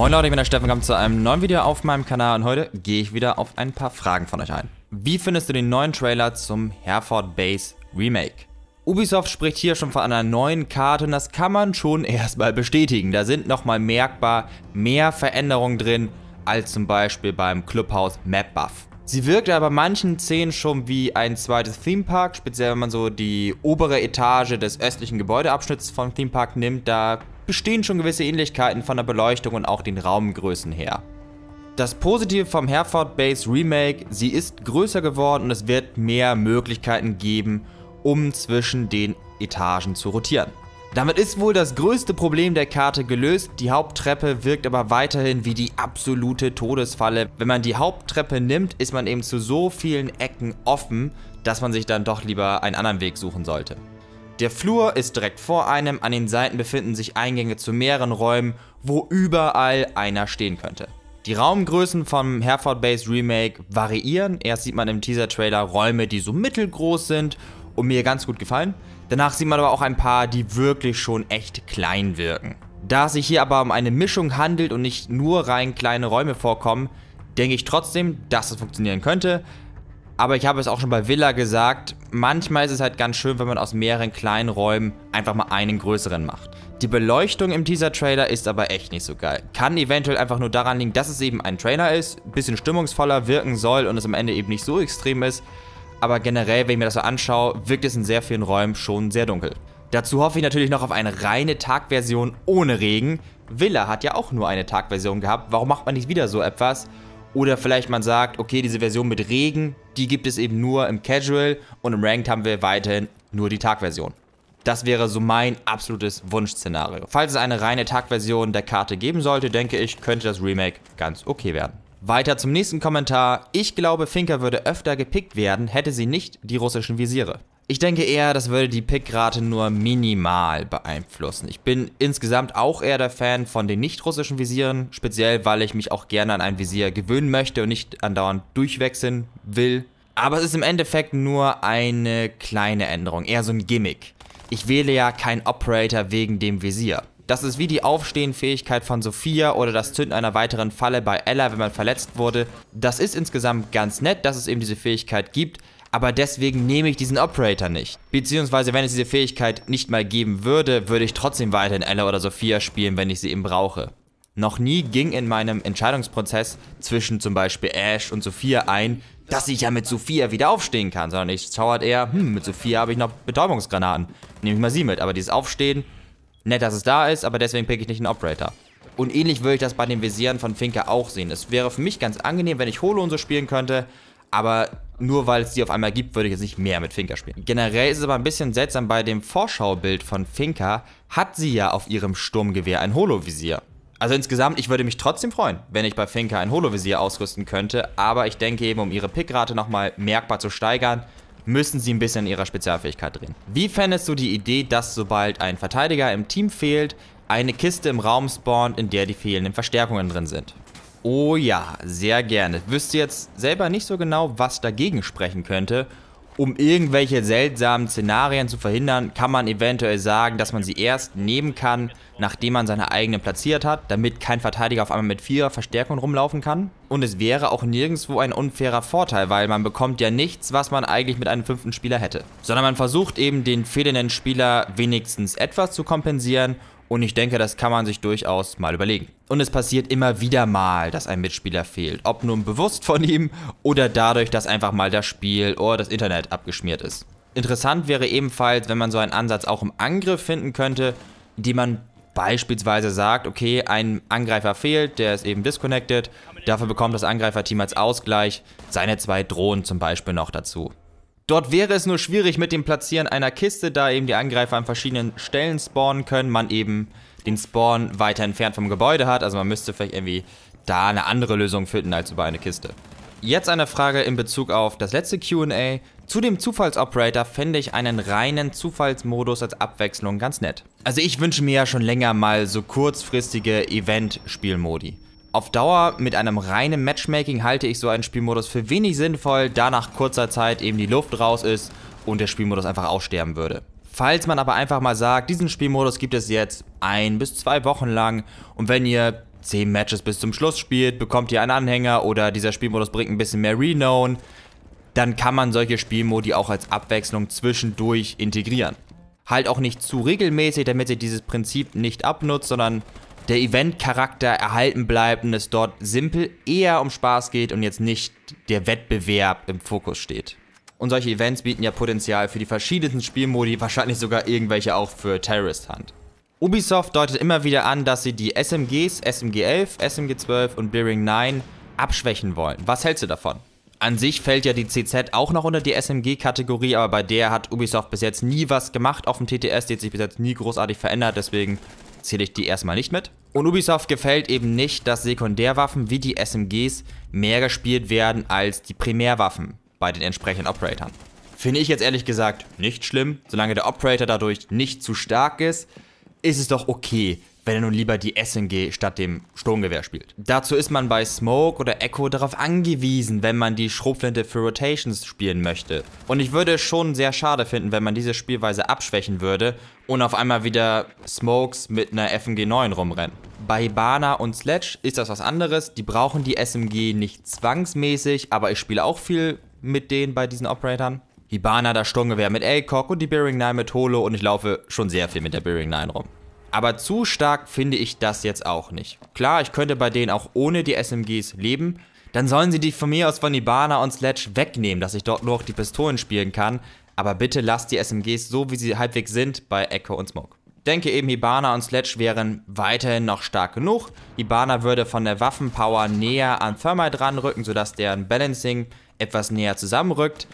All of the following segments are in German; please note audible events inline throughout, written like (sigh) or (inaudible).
Moin Leute, ich bin der Steffen, willkommen zu einem neuen Video auf meinem Kanal und heute gehe ich wieder auf ein paar Fragen von euch ein. Wie findest du den neuen Trailer zum Herford Base Remake? Ubisoft spricht hier schon von einer neuen Karte und das kann man schon (laughs) erstmal bestätigen. Da sind nochmal merkbar mehr Veränderungen drin als zum Beispiel beim Clubhouse Map Buff. Sie wirkt aber manchen Szenen schon wie ein zweites Theme Park, speziell wenn man so die obere Etage des östlichen Gebäudeabschnitts vom Theme Park nimmt, da bestehen schon gewisse Ähnlichkeiten von der Beleuchtung und auch den Raumgrößen her. Das Positive vom Herford Base Remake, sie ist größer geworden und es wird mehr Möglichkeiten geben, um zwischen den Etagen zu rotieren. Damit ist wohl das größte Problem der Karte gelöst, die Haupttreppe wirkt aber weiterhin wie die absolute Todesfalle. Wenn man die Haupttreppe nimmt, ist man eben zu so vielen Ecken offen, dass man sich dann doch lieber einen anderen Weg suchen sollte. Der Flur ist direkt vor einem, an den Seiten befinden sich Eingänge zu mehreren Räumen, wo überall einer stehen könnte. Die Raumgrößen vom Herford Base Remake variieren. Erst sieht man im Teaser-Trailer Räume, die so mittelgroß sind und mir ganz gut gefallen. Danach sieht man aber auch ein paar, die wirklich schon echt klein wirken. Da es sich hier aber um eine Mischung handelt und nicht nur rein kleine Räume vorkommen, denke ich trotzdem, dass es funktionieren könnte. Aber ich habe es auch schon bei Villa gesagt, manchmal ist es halt ganz schön, wenn man aus mehreren kleinen Räumen einfach mal einen größeren macht. Die Beleuchtung im Teaser-Trailer ist aber echt nicht so geil. Kann eventuell einfach nur daran liegen, dass es eben ein Trailer ist, ein bisschen stimmungsvoller wirken soll und es am Ende eben nicht so extrem ist. Aber generell, wenn ich mir das so anschaue, wirkt es in sehr vielen Räumen schon sehr dunkel. Dazu hoffe ich natürlich noch auf eine reine Tagversion ohne Regen. Villa hat ja auch nur eine Tagversion gehabt, warum macht man nicht wieder so etwas? Oder vielleicht man sagt, okay, diese Version mit Regen, die gibt es eben nur im Casual und im Ranked haben wir weiterhin nur die Tagversion. Das wäre so mein absolutes Wunschszenario. Falls es eine reine Tagversion der Karte geben sollte, denke ich, könnte das Remake ganz okay werden. Weiter zum nächsten Kommentar. Ich glaube, Finker würde öfter gepickt werden, hätte sie nicht die russischen Visiere. Ich denke eher, das würde die Pickrate nur minimal beeinflussen. Ich bin insgesamt auch eher der Fan von den nicht-russischen Visieren, speziell weil ich mich auch gerne an ein Visier gewöhnen möchte und nicht andauernd durchwechseln will. Aber es ist im Endeffekt nur eine kleine Änderung, eher so ein Gimmick. Ich wähle ja keinen Operator wegen dem Visier. Das ist wie die Aufstehenfähigkeit von Sophia oder das Zünden einer weiteren Falle bei Ella, wenn man verletzt wurde. Das ist insgesamt ganz nett, dass es eben diese Fähigkeit gibt, aber deswegen nehme ich diesen Operator nicht. Beziehungsweise, wenn es diese Fähigkeit nicht mal geben würde, würde ich trotzdem weiterhin Ella oder Sophia spielen, wenn ich sie eben brauche. Noch nie ging in meinem Entscheidungsprozess zwischen zum Beispiel Ash und Sophia ein, dass ich ja mit Sophia wieder aufstehen kann, sondern ich zaubert halt eher, hm, mit Sophia habe ich noch Betäubungsgranaten. Nehme ich mal sie mit, aber dieses Aufstehen, nett, dass es da ist, aber deswegen pick ich nicht einen Operator. Und ähnlich würde ich das bei den Visieren von Finker auch sehen. Es wäre für mich ganz angenehm, wenn ich Holo und so spielen könnte, aber nur weil es die auf einmal gibt, würde ich jetzt nicht mehr mit Finca spielen. Generell ist es aber ein bisschen seltsam, bei dem Vorschaubild von Finca hat sie ja auf ihrem Sturmgewehr ein Holovisier. Also insgesamt, ich würde mich trotzdem freuen, wenn ich bei Finca ein Holovisier ausrüsten könnte, aber ich denke eben, um ihre Pickrate nochmal merkbar zu steigern, müssen sie ein bisschen in ihrer Spezialfähigkeit drehen. Wie fändest du die Idee, dass sobald ein Verteidiger im Team fehlt, eine Kiste im Raum spawnt, in der die fehlenden Verstärkungen drin sind? Oh ja, sehr gerne. Wüsste jetzt selber nicht so genau, was dagegen sprechen könnte. Um irgendwelche seltsamen Szenarien zu verhindern, kann man eventuell sagen, dass man sie erst nehmen kann, nachdem man seine eigene platziert hat, damit kein Verteidiger auf einmal mit vierer Verstärkung rumlaufen kann. Und es wäre auch nirgendwo ein unfairer Vorteil, weil man bekommt ja nichts, was man eigentlich mit einem fünften Spieler hätte. Sondern man versucht eben den fehlenden Spieler wenigstens etwas zu kompensieren und ich denke, das kann man sich durchaus mal überlegen. Und es passiert immer wieder mal, dass ein Mitspieler fehlt. Ob nun bewusst von ihm oder dadurch, dass einfach mal das Spiel oder das Internet abgeschmiert ist. Interessant wäre ebenfalls, wenn man so einen Ansatz auch im Angriff finden könnte, indem man beispielsweise sagt, okay, ein Angreifer fehlt, der ist eben disconnected, dafür bekommt das Angreiferteam als Ausgleich seine zwei Drohnen zum Beispiel noch dazu. Dort wäre es nur schwierig mit dem Platzieren einer Kiste, da eben die Angreifer an verschiedenen Stellen spawnen können, man eben den Spawn weiter entfernt vom Gebäude hat. Also man müsste vielleicht irgendwie da eine andere Lösung finden als über eine Kiste. Jetzt eine Frage in Bezug auf das letzte QA. Zu dem Zufallsoperator fände ich einen reinen Zufallsmodus als Abwechslung ganz nett. Also ich wünsche mir ja schon länger mal so kurzfristige Event-Spielmodi. Auf Dauer mit einem reinen Matchmaking halte ich so einen Spielmodus für wenig sinnvoll, da nach kurzer Zeit eben die Luft raus ist und der Spielmodus einfach aussterben würde. Falls man aber einfach mal sagt, diesen Spielmodus gibt es jetzt ein bis zwei Wochen lang und wenn ihr 10 Matches bis zum Schluss spielt, bekommt ihr einen Anhänger oder dieser Spielmodus bringt ein bisschen mehr Renown, dann kann man solche Spielmodi auch als Abwechslung zwischendurch integrieren. Halt auch nicht zu regelmäßig, damit ihr dieses Prinzip nicht abnutzt, sondern der Event-Charakter erhalten bleibt und es dort simpel eher um Spaß geht und jetzt nicht der Wettbewerb im Fokus steht. Und solche Events bieten ja Potenzial für die verschiedensten Spielmodi, wahrscheinlich sogar irgendwelche auch für Terrorist Hunt. Ubisoft deutet immer wieder an, dass sie die SMGs, SMG-11, SMG-12 und Bearing 9 abschwächen wollen. Was hältst du davon? An sich fällt ja die CZ auch noch unter die SMG-Kategorie, aber bei der hat Ubisoft bis jetzt nie was gemacht auf dem TTS, die hat sich bis jetzt nie großartig verändert, deswegen zähle ich die erstmal nicht mit. Und Ubisoft gefällt eben nicht, dass Sekundärwaffen wie die SMGs mehr gespielt werden als die Primärwaffen bei den entsprechenden Operatoren. Finde ich jetzt ehrlich gesagt nicht schlimm, solange der Operator dadurch nicht zu stark ist, ist es doch okay, wenn er nun lieber die SMG statt dem Sturmgewehr spielt. Dazu ist man bei Smoke oder Echo darauf angewiesen, wenn man die Schrotflinte für Rotations spielen möchte. Und ich würde es schon sehr schade finden, wenn man diese Spielweise abschwächen würde und auf einmal wieder Smokes mit einer FMG 9 rumrennen. Bei Bana und Sledge ist das was anderes, die brauchen die SMG nicht zwangsmäßig, aber ich spiele auch viel mit denen bei diesen Operatoren. Hibana das Sturmgewehr mit Alcock und die Bearing 9 mit Holo und ich laufe schon sehr viel mit der Bearing 9 rum. Aber zu stark finde ich das jetzt auch nicht. Klar, ich könnte bei denen auch ohne die SMGs leben. Dann sollen sie die von mir aus von Ibana und Sledge wegnehmen, dass ich dort nur noch die Pistolen spielen kann. Aber bitte lasst die SMGs so, wie sie halbwegs sind, bei Echo und Smoke. Denke eben, Ibana und Sledge wären weiterhin noch stark genug. Ibana würde von der Waffenpower näher an Thermite ranrücken, sodass deren Balancing etwas näher zusammenrückt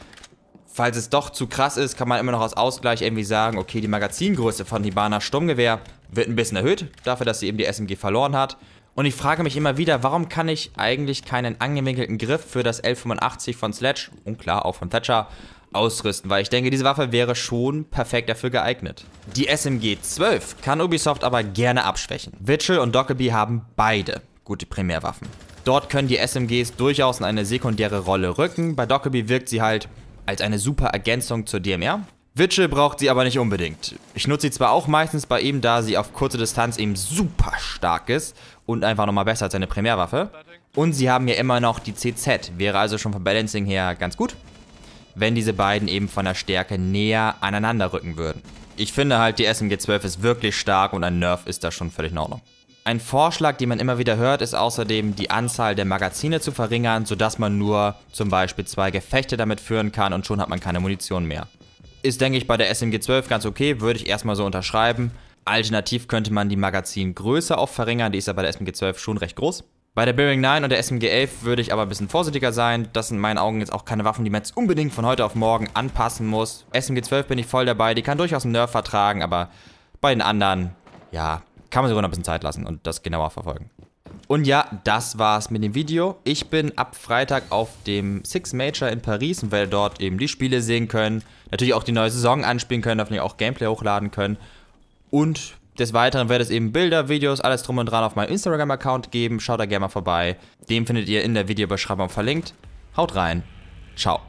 falls es doch zu krass ist, kann man immer noch aus Ausgleich irgendwie sagen, okay, die Magazingröße von Hibana Sturmgewehr wird ein bisschen erhöht, dafür, dass sie eben die SMG verloren hat. Und ich frage mich immer wieder, warum kann ich eigentlich keinen angewinkelten Griff für das L85 von Sledge, und klar auch von Thatcher, ausrüsten, weil ich denke, diese Waffe wäre schon perfekt dafür geeignet. Die SMG 12 kann Ubisoft aber gerne abschwächen. Witchell und Dockleby haben beide gute Primärwaffen. Dort können die SMGs durchaus in eine sekundäre Rolle rücken. Bei Dockleby wirkt sie halt als eine super Ergänzung zur DMR. Witchell braucht sie aber nicht unbedingt. Ich nutze sie zwar auch meistens bei ihm, da sie auf kurze Distanz eben super stark ist und einfach nochmal besser als seine Primärwaffe. Und sie haben ja immer noch die CZ, wäre also schon vom Balancing her ganz gut, wenn diese beiden eben von der Stärke näher aneinander rücken würden. Ich finde halt, die SMG-12 ist wirklich stark und ein Nerf ist da schon völlig in Ordnung. Ein Vorschlag, den man immer wieder hört, ist außerdem, die Anzahl der Magazine zu verringern, sodass man nur zum Beispiel zwei Gefechte damit führen kann und schon hat man keine Munition mehr. Ist, denke ich, bei der SMG 12 ganz okay, würde ich erstmal so unterschreiben. Alternativ könnte man die Magazingröße auch verringern, die ist ja bei der SMG 12 schon recht groß. Bei der Bearing 9 und der SMG 11 würde ich aber ein bisschen vorsichtiger sein. Das sind in meinen Augen jetzt auch keine Waffen, die man jetzt unbedingt von heute auf morgen anpassen muss. SMG 12 bin ich voll dabei, die kann durchaus einen Nerf vertragen, aber bei den anderen, ja, kann man sogar noch ein bisschen Zeit lassen und das genauer verfolgen. Und ja, das war's mit dem Video. Ich bin ab Freitag auf dem Six Major in Paris und werde dort eben die Spiele sehen können. Natürlich auch die neue Saison anspielen können, natürlich auch Gameplay hochladen können. Und des Weiteren wird es eben Bilder, Videos, alles drum und dran auf meinem Instagram-Account geben. Schaut da gerne mal vorbei. Den findet ihr in der Videobeschreibung verlinkt. Haut rein. Ciao.